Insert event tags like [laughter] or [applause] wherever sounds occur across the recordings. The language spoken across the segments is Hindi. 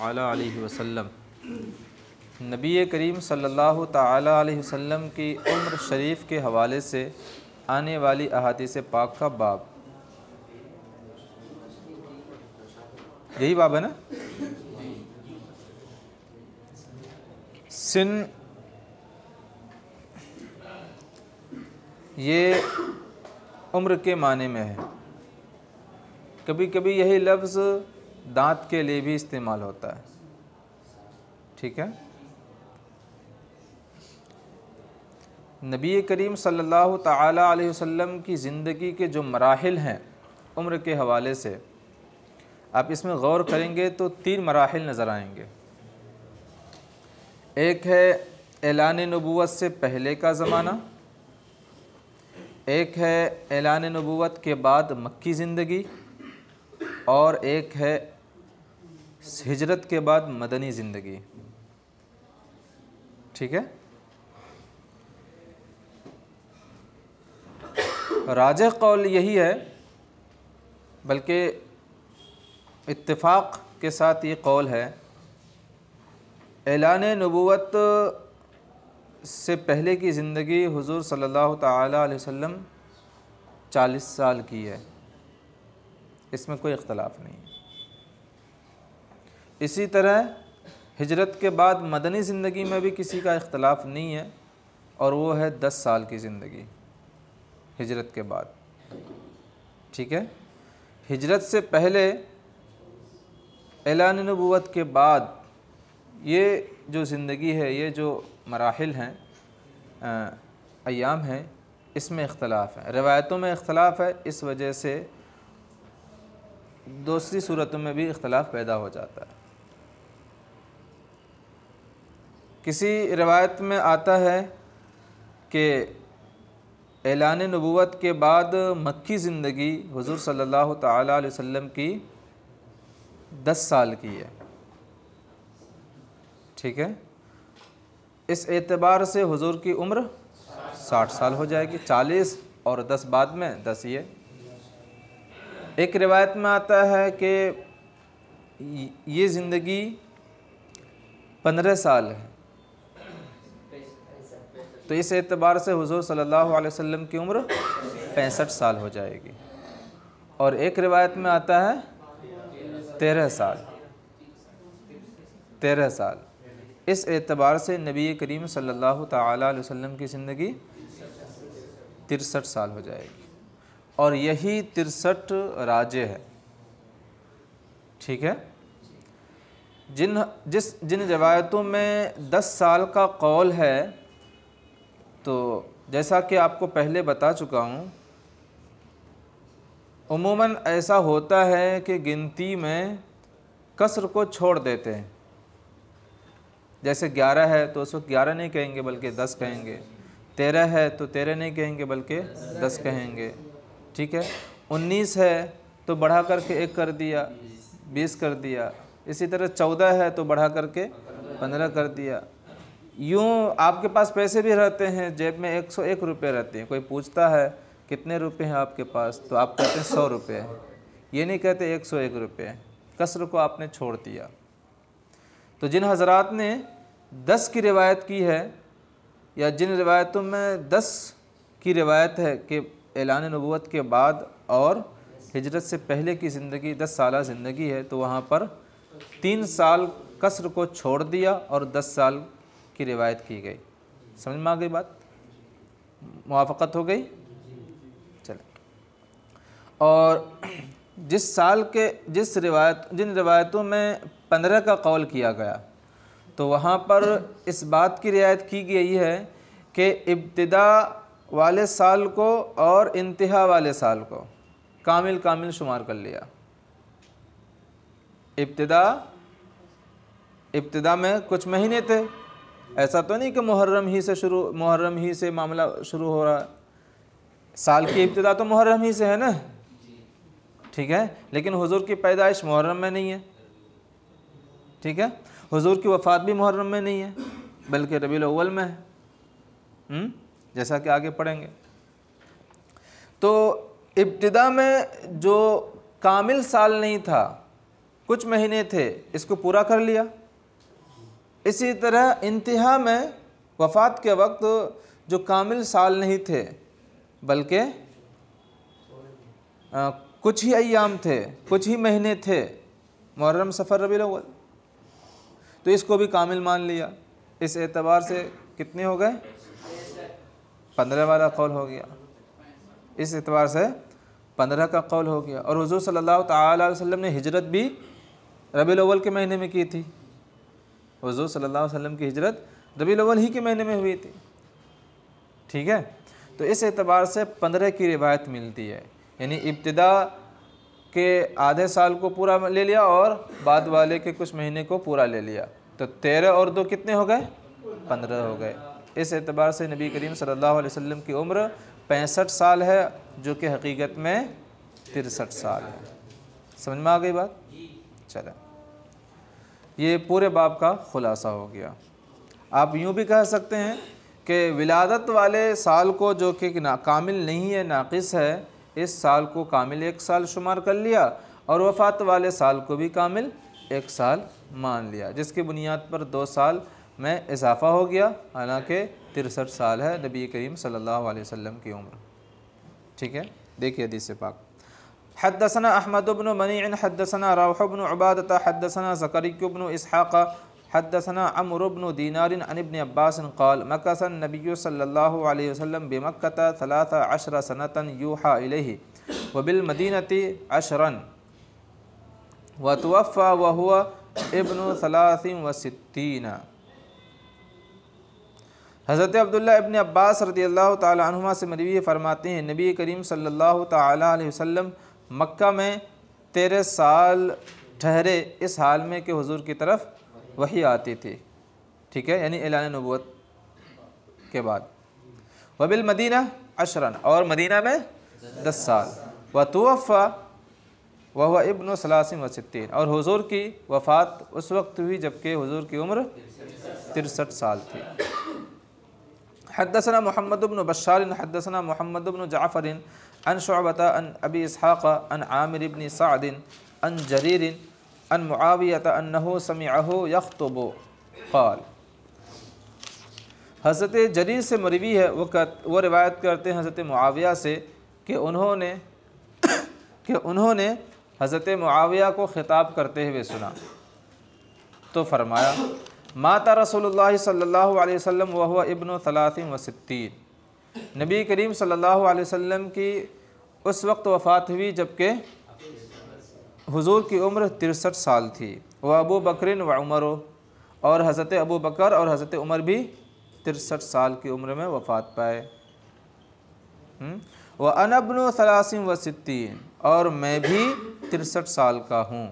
वसल्लम नबी करीम सल्लल्लाहु अलैहि वसल्लम की उम्र शरीफ के हवाले से आने वाली अहादीस पाक का बाब यही बाब है ना सिन ये उम्र के माने में है कभी कभी यही लफ्ज़ दांत के लिए भी इस्तेमाल होता है ठीक है नबी करीम सल्लल्लाहु अलैहि वसल्लम की ज़िंदगी के जो मराहल हैं उम्र के हवाले से आप इसमें गौर करेंगे तो तीन मराहल नज़र आएंगे एक है ऐलान नबूत से पहले का ज़माना एक है ऐलान नबूत के बाद मक्की ज़िंदगी और एक है हिजरत के बाद मदनी ज़िंदगी ठीक है राज कौल यही है बल्कि इतफाक़ के साथ ये कौल है ऐलान नबूत से पहले की ज़िंदगी हुजूर सल्लल्लाहु अलैहि वसल्लम 40 साल की है इसमें कोई इख्तलाफ नहीं है इसी तरह हिजरत के बाद मदनी ज़िंदगी में भी किसी का इख्तलाफ नहीं है और वो है दस साल की ज़िंदगी हिजरत के बाद ठीक है हिजरत से पहले एलान नबूत के बाद ये जो ज़िंदगी है ये जो मराहल हैं अयाम हैं इसमें इख्तलाफ है रवायतों में इख्तलाफ है इस वजह से दूसरी सूरतों में भी इख्तलाफ पैदा हो जाता है किसी रिवायत में आता है कि ऐलान नबूत के बाद मक्की ज़िंदगी हुजूर सल्लल्लाहु ताला अलैहि वसल्लम की दस साल की है ठीक है इस एतबार से हजूर की उम्र साठ साल हो जाएगी चालीस और दस बाद में दस ये एक रिवायत में आता है कि ये ज़िंदगी पंद्रह साल है तो इस एतबार से हुजूर सल्लल्लाहु अलैहि वसल्लम की उम्र पैंसठ साल हो जाएगी और एक रिवायत में आता है तेरह साल तेरह साल इस एतबार से नबी करीम सल्लल्लाहु अलैहि वसल्लम की ज़िंदगी तिरसठ साल हो जाएगी और यही तिरसठ राज्य है ठीक है जिन जिस जिन रवायतों में दस साल का कौल है तो जैसा कि आपको पहले बता चुका हूँ उमूमन ऐसा होता है कि गिनती में कसर को छोड़ देते हैं जैसे ग्यारह है तो उसको ग्यारह नहीं कहेंगे बल्कि दस कहेंगे तेरह है तो तेरह नहीं कहेंगे बल्कि दस कहेंगे ठीक है उन्नीस है तो बढ़ा करके एक कर दिया बीस कर दिया इसी तरह चौदह है तो बढ़ा करके पंद्रह कर दिया यूँ आपके पास पैसे भी रहते हैं जेब में एक सौ एक रुपये रहते हैं कोई पूछता है कितने रुपये हैं आपके पास तो आप कहते हैं सौ रुपये ये नहीं कहते एक सौ एक रुपये कसर को आपने छोड़ दिया तो जिन हजरात ने दस की रिवायत की है या जिन रिवायतों में दस की रिवायत है कि ऐलान नबूत के बाद और हिजरत से पहले की ज़िंदगी दस साल ज़िंदगी है तो वहाँ पर तीन साल कसर को छोड़ दिया और दस साल की रिवायत की गई समझ में आ गई बात मुआफ़त हो गई चले और जिस साल के जिस रिवायत जिन रिवायतों में पंद्रह का कौल किया गया तो वहाँ पर इस बात की रियायत की गई है कि इब्तदा वाले साल को और इंतहा वाले साल को कामिल कामिल शुमार कर लिया इब्तदा इब्तदा में कुछ महीने थे ऐसा तो नहीं कि मुहर्रम ही से शुरू मुहर्रम ही से मामला शुरू हो रहा है साल की इब्तदा तो मुहर्रम ही से है ना ठीक है लेकिन हुजूर की पैदाइश मुहर्रम में नहीं है ठीक है हुजूर की वफ़ात भी मुहर्रम में नहीं है बल्कि रबी अव्वल में है हुँ? हम्म? जैसा कि आगे पढ़ेंगे तो इब्तदा में जो कामिल साल नहीं था कुछ महीने थे इसको पूरा कर लिया इसी तरह इंतहा में वफात के वक्त जो कामिल साल नहीं थे बल्कि कुछ ही अयाम थे कुछ ही महीने थे मुहर्रम सफ़र रबी अव्वल तो इसको भी कामिल मान लिया इस एतबार से कितने हो गए पंद्रह वाला कौल हो गया इस एतबार से पंद्रह का कौल हो गया और हजू सल्ला अलैहि ने हजरत भी रबी अवल के महीने में की थी हजू सल्ला वसम की हजरत रबी अवल ही के महीने में हुई थी ठीक है तो इस एतबार से पंद्रह की रिवायत मिलती है यानी इब्तदा के आधे साल को पूरा ले लिया और बाद वाले के कुछ महीने को पूरा ले लिया तो तेरह और दो कितने हो गए पंद्रह हो गए इस एतबार से नबी करीम सल्लल्लाहु अलैहि वसल्लम की उम्र पैंसठ साल है जो कि हकीकत में तिरसठ साल है समझ में आ गई बात चले ये पूरे बाप का ख़ुलासा हो गया आप यूँ भी कह सकते हैं कि विलादत वाले साल को जो कि कामिल नहीं है नाक़ है इस साल को कामिल एक साल शुमार कर लिया और वफ़ात वाले साल को भी कामिल एक साल मान लिया जिसकी बुनियाद पर दो साल में इजाफ़ा हो गया हालांकि तिरसठ साल है नबी करीम सल्लल्लाहु अलैहि वसल्लम की उम्र ठीक है देखिए हदीस पाक हदसना अहमद बन मनी हदसना राहबन अबादत हदसना जकरिक बन इसहाक़ हदसना अमर बन दीनार अनबन अब्बास कौल मकसन नबी सल अलैहि वसल्लम बेमक्कत अशर सनता यूहा इलही वबिल मदीनती अशरन वतवफ़ा वहुआ इबन सलासिम वसित्तीना हज़रत अब्दुल्ला इबन अब्बास रदी अल्लाह तुमा से मरवी फरमाते हैं नबी करीम सल्लल्लाहु अलैहि वसल्लम मक्का में तेरह साल ठहरे इस हाल में कि हुजूर की तरफ वही आती थी ठीक है यानी एलान नबूत के बाद वबिल मदीना अशरन और मदीना में दस साल व तोफ़ा वह इब्न सलासिम वसिन और हुजूर की वफ़ात उस वक्त हुई जबकि हुजूर की उम्र तिरसठ साल थी हदसना मोहम्मद बन बशार हदसना मोहम्मद बन जाफ़रिन अन शबता अन अबी इसहाक़ अन आमिर इबन सादिन अन जरीर अन मुआवियत अन्नहो समियाहो यखतबो क़ाल हज़रत जरीर से मरवी है वो कर, वो रिवायत करते हैं हज़रत मुआविया से कि उन्होंने कि उन्होंने हज़रत मुआविया को ख़िताब करते हुए सुना तो फरमाया माता रसोल सल्ला वसम वह इबन सलासिम नबी करीम सल्ला वम की उस वक्त वफ़ात हुई जबकि हुजूर की उम्र तिरसठ साल थी वह अबू बकरिन व उमर और हज़रत अबू बकर और हज़रत उमर भी तिरसठ साल की उम्र में वफ़ात पाए हम्म। वह अनबन सलासम वसद्दीन और मैं भी तिरसठ साल का हूँ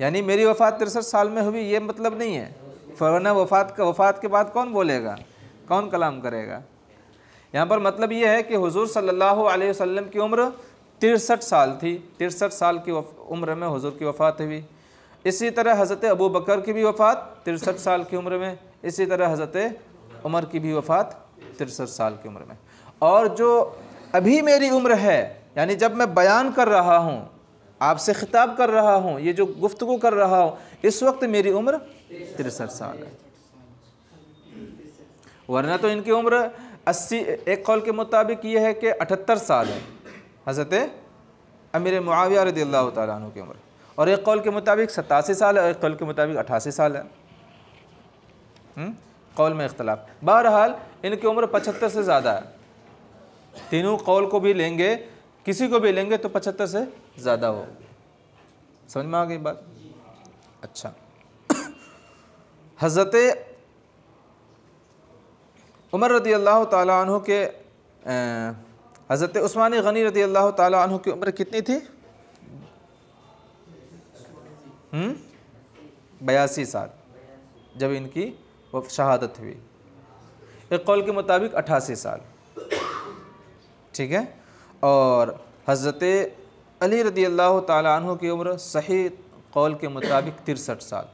यानी मेरी वफ़ात तिरसठ साल में हुई ये मतलब नहीं है फरना वफ़ात का वफ़ात के बाद कौन बोलेगा कौन कलाम करेगा यहाँ पर मतलब ये है कि हुजूर सल्लल्लाहु अलैहि वसल्लम की उम्र तिरसठ साल थी तिरसठ साल की उम्र में हुजूर की वफ़ात हुई इसी तरह हज़रत अबू बकर की भी वफ़ात तिरसठ साल की उम्र में इसी तरह हज़रत उमर की भी वफ़ात तिरसठ साल की उम्र में और जो अभी मेरी उम्र है यानी जब मैं बयान कर रहा हूँ आपसे ख़िताब कर रहा हूँ ये जो गुफ्तु कर रहा हूँ इस वक्त मेरी उम्र तिरसठ साल है वरना तो इनकी उम्र अस्सी एक कौल के मुताबिक ये है कि अठहत्तर साल है हज़रत अमीर मुआविया रदी तु की उम्र और एक कौल के मुताबिक सतासी साल है और एक कौल के मुताबिक अठासी साल है हम्म? कौल में इख्तलाफ बहरहाल इनकी उम्र पचहत्तर से ज़्यादा है तीनों कौल को भी लेंगे किसी को भी लेंगे तो पचहत्तर से ज़्यादा हो समझ में आ गई बात अच्छा [coughs] हज़रत उमर रदी अल्लाह तु के हज़रत उस्मान गनी रदी अल्लाह तु की उम्र कितनी थी हम्म? बयासी साल जब इनकी शहादत हुई एक कौल के मुताबिक अट्ठासी साल ठीक है और हज़रत अली रदी अल्लाह तु की उम्र सही कौल के मुताबिक तिरसठ साल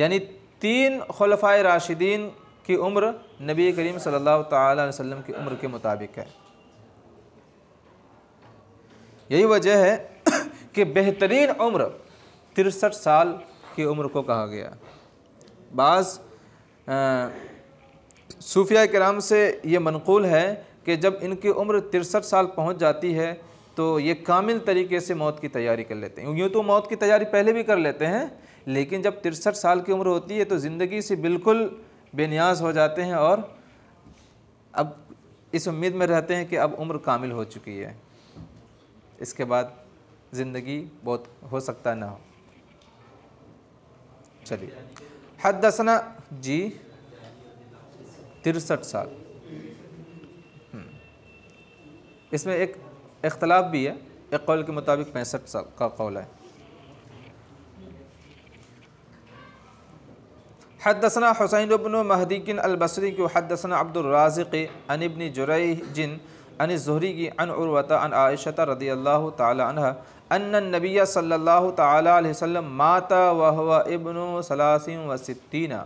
यानी तीन खलफा राशिदीन की उम्र नबी करीम सल्लल्लाहु अलैहि वसल्लम की उम्र के मुताबिक है यही वजह है [coughs] कि बेहतरीन उम्र तिरसठ साल की उम्र को कहा गया बाज़ सूफिया कराम से ये मनकूल है कि जब इनकी उम्र तिरसठ साल पहुँच जाती है तो ये कामिल तरीके से मौत की तैयारी कर लेते हैं यूँ तो मौत की तैयारी पहले भी कर लेते हैं लेकिन जब तिरसठ साल की उम्र होती है तो ज़िंदगी से बिल्कुल बेनियाज हो जाते हैं और अब इस उम्मीद में रहते हैं कि अब उम्र कामिल हो चुकी है इसके बाद ज़िंदगी बहुत हो सकता ना हो चलिए हद दसना जी तिरसठ साल इसमें एक इख्तलाफ भी है एक कौल के मुताबिक पैंसठ साल का कौल है हदसना हुसैन बन महदीकिन अलबसरी को हदसना अब्दुलराज़िक अनबन जुरई जिन अन जहरी की अन उर्वता अन आयशता रदी अल्लाह तबी अन नबिया माता वह इबन सलासिम वसित्तीना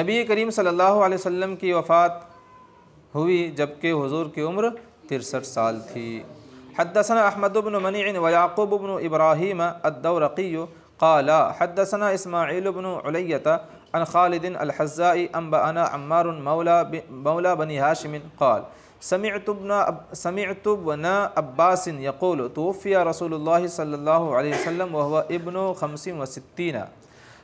नबी करीम सल्लल्लाहु अलैहि की वफ़ात हुई जबकि हुजूर की उम्र तिरसठ साल थी हदसन अहमदबिन मनी वयाक़ुबन इब्राहिम अद्दौरकी काल हदसन इसमाईलबन अलैत अन खालिदिन अलहज़ाई अम्बाना अम्मार मौला मौला बनी हाशमिन कल समीतुबन समीतुबन अब्बासिन यक़ुल तोफ़िया रसूल सल्ला वसम वह खमसिन वसित्तीना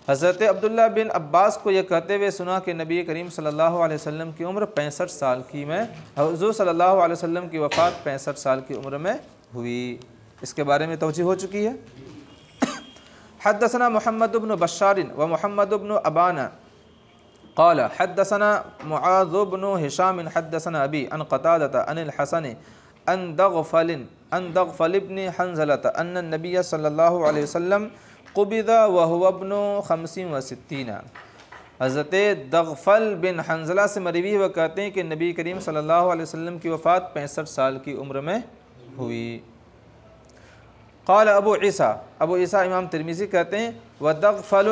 हज़रत अब्दुल्ला बिन अब्बास को यह कहते हुए सुना कि नबी करीम सल्लल्लाहु अलैहि वसल्लम की उम्र पैंसठ साल की में हजूर सल्लल्लाहु अलैहि वसल्लम की वफ़ात पैंसठ साल की उम्र में हुई इसके बारे में तोजी हो चुकी है [coughs] हदसना मोहम्मद उबन बशारिन व मोहम्मद उबन अबाना قال حدثنا معاذ بن هشام حدثنا ابي عن قتاده عن الحسن عن دغفل عن دغفل بن حنزله ان النبي صلى الله عليه وسلم कुबिदा वहबन खमसिन वसित्तीना हज़रत दगफ़ल बिन हंजला से मरवी व कहते हैं कि नबी करीम सल्लल्लाहु अलैहि वसल्लम की वफ़ात पैंसठ साल की उम्र में हुई कौल अबू ईसा अबू ईसा इमाम तिरमीजी कहते हैं व दगफ़ल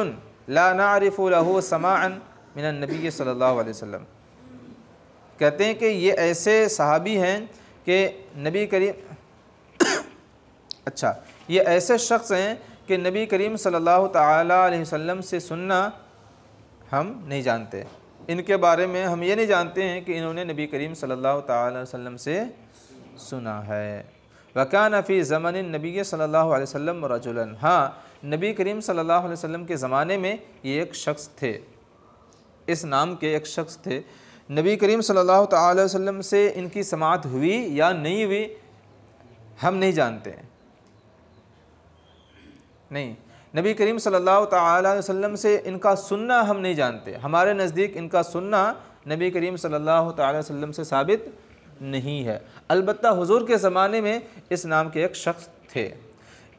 लानारिफ़लहू समान मिन नबी सल्लल्लाहु अलैहि वसल्लम कहते हैं कि ये ऐसे सहाबी हैं कि नबी करीम [coughs] अच्छा ये ऐसे शख्स हैं कि नबी करीम सल्लल्लाहु अलैहि वसल्लम से सुनना हम नहीं जानते इनके बारे में हम ये नहीं जानते हैं कि इन्होंने नबी करीम सल्लल्लाहु अलैहि वसल्लम से सुना है वकान फ़ी ज़मन नबी सल्लल्लाहु अलैहि वसल्लम रजुलन हाँ नबी करीम सल्लल्लाहु अलैहि वसल्लम के ज़माने में ये एक शख्स थे इस नाम के एक शख्स थे नबी करीम सल्लल्लाहु अलैहि वसल्लम से इनकी समात हुई या नहीं हुई हम नहीं जानते हैं नहीं नबी करीम सल्लल्लाहु अलैहि वसल्लम से इनका सुनना हम नहीं जानते हमारे नज़दीक इनका सुनना नबी करीम सल्लल्लाहु अलैहि वसल्लम से साबित नहीं है अलबत् हुजूर के ज़माने में इस नाम के एक शख्स थे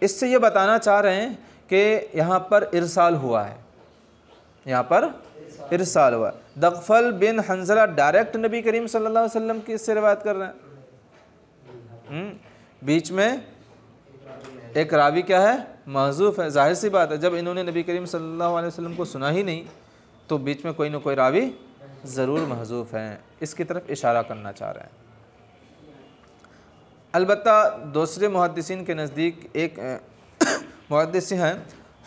इससे ये बताना चाह रहे हैं कि यहाँ पर इरसाल हुआ है यहाँ पर इरसाल हुआ दगफल बिन हंजला डायरेक्ट नबी करीम सल्लल्लाहु अलैहि वसल्लम की इससे रवायत कर रहे हैं हम्म, बीच में एक रावी क्या है महजूफ है जाहिर सी बात है जब इन्होंने नबी करीम सल्लल्लाहु अलैहि वसल्लम को सुना ही नहीं तो बीच में कोई ना कोई रावी ज़रूर महजूफ हैं इसकी तरफ इशारा करना चाह रहे हैं अलबत् दूसरे मुहदसिन के नज़दीक एक [coughs] मुहदस हैं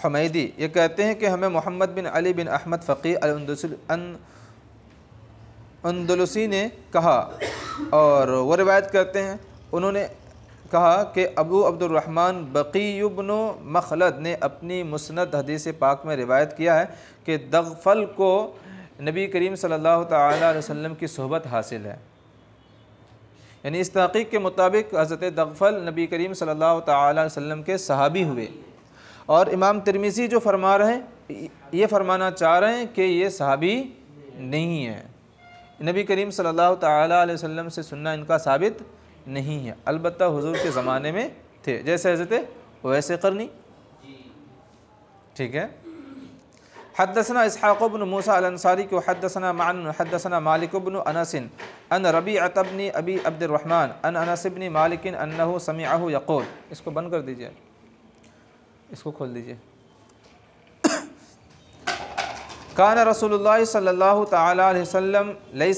हमैदी ये कहते हैं कि हमें मोहम्मद बिन अली बिन अहमद फ़कीर अलंदलसी ने कहा और वो रिवायत करते हैं उन्होंने कहा कि अबू अब्दुलरहमान बकीबन मखलद ने अपनी मुसनत हदीस पाक में रिवायत किया है कि दगफल को नबी करीम सल्लल्लाहु अलैहि वसल्लम की सोहबत हासिल है यानी इस तहक़ीक़ के मुताबिक हज़रत दगफल नबी करीम सल्लल्लाहु अलैहि वसल्लम के सहाबी हुए और इमाम तिरमिज़ी जो फरमा रहे हैं ये फरमाना चाह रहे हैं कि ये सहाबी नहीं है नबी करीम सल्लल्लाहु अलैहि वसल्लम से सुनना इनका साबित नहीं है अलबत् हजूर के ज़माने में थे जैसे हज़रत वैसे करनी ठीक है हदसना इसहाक़बन मूसा अलंसारी को हदसना मान हदसना मालिकबन अनसिन अन रबी अतबनी अबी अब्दुलरहमान अन अनसबनी मालिकिन समी समियाहू यकोल इसको बंद कर दीजिए इसको खोल दीजिए कान रसूल सल्ला तसलम लई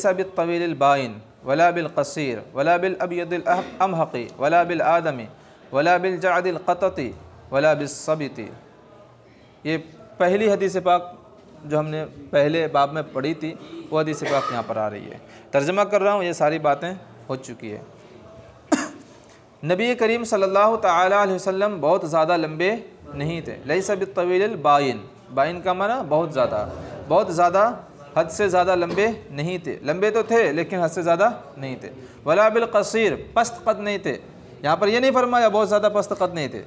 बाइन वला बिलकसर वला बिल बिलअबिलअमहक़ी वला बिल आदमी वला बिलजादिलक़ती वला बिलसबीती ये पहली हदीस पाक जो हमने पहले बाब में पढ़ी थी वो हदीस पाक यहाँ पर आ रही है तर्जमा कर रहा हूँ ये सारी बातें हो चुकी है [coughs] नबी करीम सल्लल्लाहु अलैहि वसल्लम बहुत ज़्यादा लंबे नहीं थे लई सब तवील बाइन बाइन का माना बहुत ज़्यादा बहुत ज़्यादा हद से ज़्यादा लंबे नहीं थे लंबे तो थे लेकिन हद से ज़्यादा नहीं थे वला बिलकसर पस्त कद नहीं थे यहाँ पर यह नहीं फरमाया बहुत ज़्यादा पस्त कद नहीं थे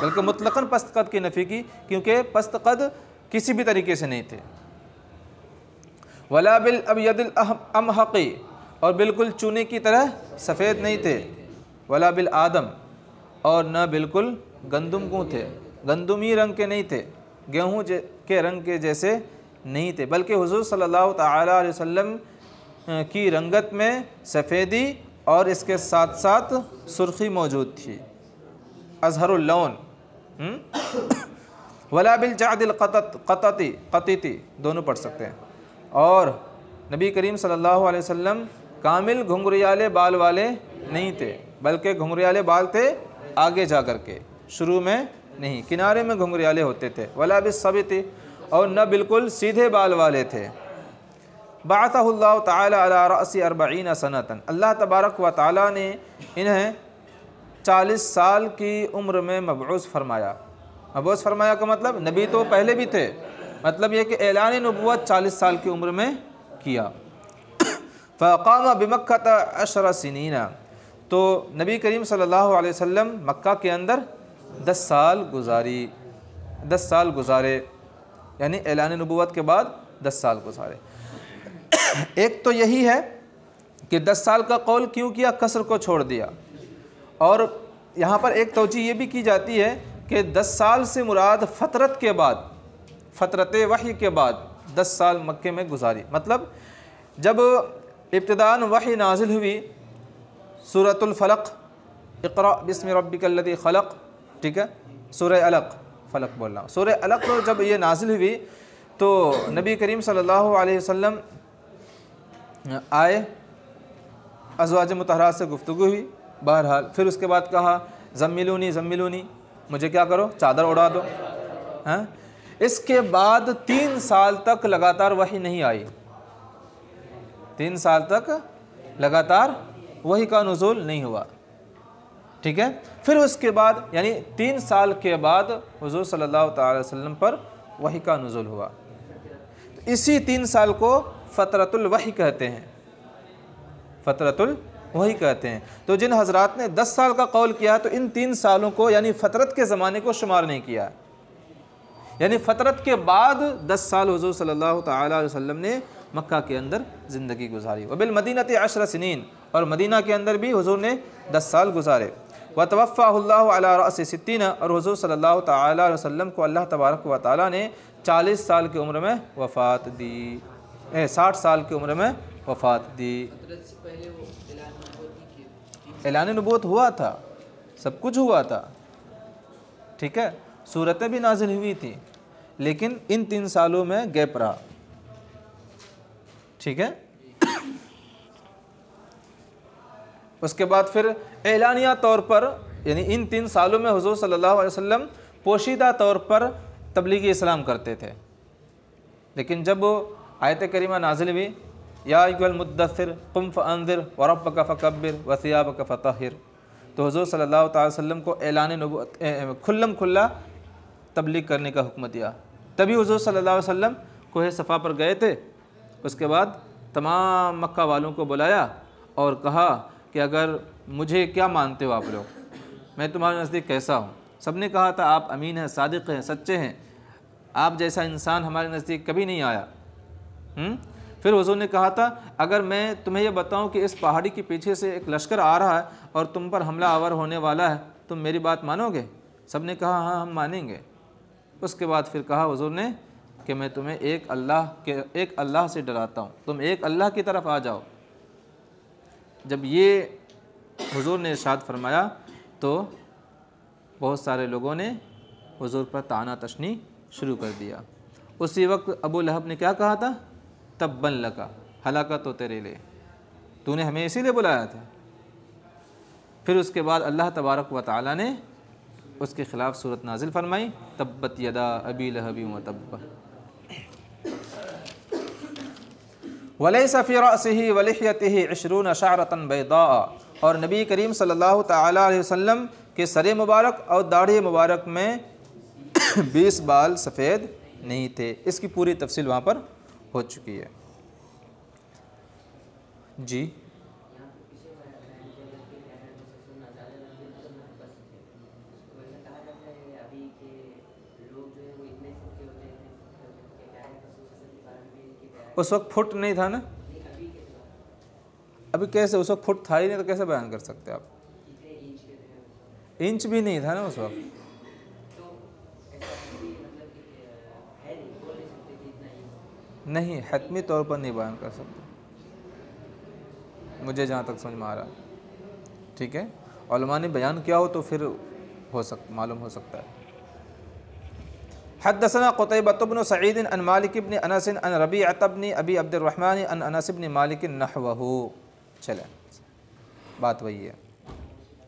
बल्कि मुतलकन पस्त कद की नफ़ी की क्योंकि पस्त कद किसी भी तरीके से नहीं थे वला बिल अबयदिल अमहकी और बिल्कुल चूने की तरह सफ़ेद नहीं थे वला बिल आदम और न बिल्कुल गंदम को थे गंदमी रंग के नहीं थे गेहूँ के रंग के जैसे नहीं थे बल्कि हुजूर सल्लल्लाहु अलैहि वसल्लम की रंगत में सफ़ेदी और इसके साथ साथ सुर्खी मौजूद थी अजहरुल्लौन हम्म? [coughs] वला बिल जादिल कतत कतती कतीती दोनों पढ़ सकते हैं और नबी करीम सल्लल्लाहु अलैहि वसल्लम कामिल घुंघरियाले बाल वाले नहीं थे बल्कि घुंघरियाले बाल थे आगे जा कर के शुरू में नहीं किनारे में घुंघरियाले होते थे वला बिल थी और न बिल्कुल सीधे बाल वाले थे बातल्ला तसी अरबीन सनातन अल्लाह तबारक व ताली ने इन्हें चालीस साल की उम्र में मबूस फरमाया मबूस फरमाया का मतलब नबी तो पहले भी थे मतलब ये कि एलान नबूत चालीस साल की उम्र में किया फ़ाम बमक्खत अशर सनीना तो नबी करीम सल्लल्लाहु अलैहि वसल्लम मक्का के अंदर दस साल गुजारी दस साल गुजारे यानी एलान नबूत के बाद दस साल गुजारे एक तो यही है कि दस साल का कौल क्यों किया कसर को छोड़ दिया और यहाँ पर एक तोजी ये भी की जाती है कि दस साल से मुराद फ़तरत के बाद फ़तरत वही के बाद दस साल मक्के में गुजारी मतलब जब इब्तदान वही नाजिल हुई सूरतलफ़लक इकरा बिसम रबिकल्लि खलक ठीक है सूर अलक फ़लक बोल रहा हूँ सूर्य अलग तो जब ये नाजिल हुई तो नबी करीम सल्लल्लाहु अलैहि वसल्लम आए अजवाज मतहरा से गुफ्तु हुई बहरहाल फिर उसके बाद कहा जमिलूनी जमिलूनी मुझे क्या करो चादर उड़ा दो हैं हाँ? इसके बाद तीन साल तक लगातार वही नहीं आई तीन साल तक लगातार वही का नज़ुल नहीं हुआ ठीक है फिर उसके बाद यानी तीन साल के बाद हजू सल्ला वसम पर वही का नज़ुल हुआ तो इसी तीन साल को फ़तरतुल वही कहते हैं फ़तरतुल वही कहते हैं तो जिन हजरात ने दस साल का कौल किया तो इन तीन सालों को यानी फ़तरत के ज़माने को शुमार नहीं किया यानी फ़तरत के बाद दस साल सल्लल्लाहु अलैहि वसल्लम ने मक्का के अंदर ज़िंदगी गुजारी वबिल मदीनत अशर और मदीना के अंदर भी हजूर ने दस साल गुजारे व तवफ़ाल्लासिद्दीन और हजूर सल्ला तसम को अल्लाह तबारक व ताली ने चालीस साल की उम्र में वफ़ात दी ए साठ साल की उम्र में वफ़ात दी ऐलान नबूत हुआ था सब कुछ हुआ था ठीक है सूरतें भी नाजिल हुई थी लेकिन इन तीन सालों में गैप रहा ठीक है उसके बाद फिर एलानिया तौर पर यानी इन तीन सालों में हजूर सल्लल्लाहु अलैहि वसल्लम पोशीदा तौर पर तबलीगी इस्लाम करते थे लेकिन जब आयत करीमा नाजिल हुई यादसर कुम्फ अंदिर वरब का फ़कबिर वसीब का फ़तहिर तो हजूर सल्ला वसम को एलान खुल्लम खुल्ला तबलीग करने का हुक्म दिया तभी हजूर सल्ला वसम कोह सफ़ा पर गए थे उसके बाद तमाम मक्का वालों को बुलाया और कहा कि अगर मुझे क्या मानते हो आप लोग मैं तुम्हारे नज़दीक कैसा हूँ सब ने कहा था आप अमीन हैं सादिक हैं सच्चे हैं आप जैसा इंसान हमारे नज़दीक कभी नहीं आया हुँ? हम्म? फिर हजूर ने कहा था अगर मैं तुम्हें यह बताऊं कि इस पहाड़ी के पीछे से एक लश्कर आ रहा है और तुम पर हमला आवर होने वाला है तुम मेरी बात मानोगे सब ने कहा हाँ हम मानेंगे उसके बाद फिर कहा हजूर ने कि मैं तुम्हें एक अल्लाह के एक अल्लाह से डराता हूँ तुम एक अल्लाह की तरफ आ जाओ जब ये हुजूर ने इरशाद फरमाया तो बहुत सारे लोगों ने हुजूर पर ताना तशनी शुरू कर दिया उसी वक्त अबू लहब ने क्या कहा था तब्बन लगा हलाका तो तेरे लिए तूने हमें इसीलिए बुलाया था फिर उसके बाद अल्लाह तबारक व ताली ने उसके ख़िलाफ़ सूरत नाजिल फरमाई तब्बत यदा अबी लहबी तब्बा वलई सफ़ी रसी ही अशरून शारतन बैदा और नबी करीम सल्लल्लाहु अलैहि वसल्लम के सरे मुबारक और दाढ़ी मुबारक में [coughs] बीस बाल सफ़ेद नहीं थे इसकी पूरी तफसील वहाँ पर हो चुकी है जी उस वक्त फुट नहीं था ना अभी कैसे उस वक्त फुट था ही नहीं तो कैसे बयान कर सकते आप इंच भी नहीं था ना उस वक्त नहीं हतमी तौर पर नहीं बयान कर सकते मुझे जहाँ तक समझ में आ रहा ठीक है ने बयान किया हो तो फिर हो सक मालूम हो सकता है عن مالك بن أنس عن ربيعة بن أبي عبد الرحمن عن أنس अनसबन مالك نحوه चले बात वही है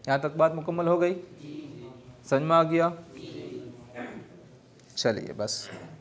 यहाँ तक बात मुकम्मल हो गई समझ में आ गया चलिए बस